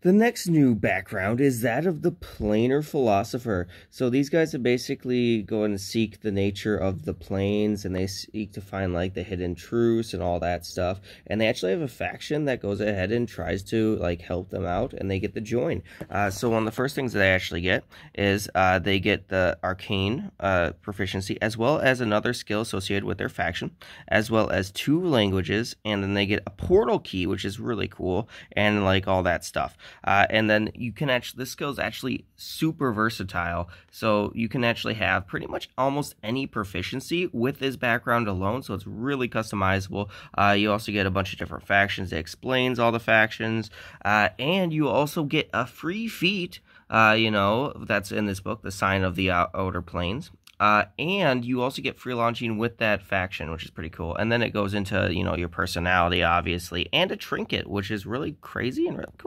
The next new background is that of the planar philosopher. So these guys are basically going to seek the nature of the planes and they seek to find like the hidden truths and all that stuff. And they actually have a faction that goes ahead and tries to like help them out and they get to join. Uh, so one of the first things that they actually get is uh, they get the arcane uh, proficiency as well as another skill associated with their faction, as well as two languages. And then they get a portal key, which is really cool and like all that stuff. Uh, and then you can actually, this skill is actually super versatile. So you can actually have pretty much almost any proficiency with this background alone. So it's really customizable. Uh, you also get a bunch of different factions that explains all the factions. Uh, and you also get a free feat. Uh, you know, that's in this book, The Sign of the Outer Planes. Uh, and you also get free launching with that faction, which is pretty cool. And then it goes into you know your personality, obviously, and a trinket, which is really crazy and really cool.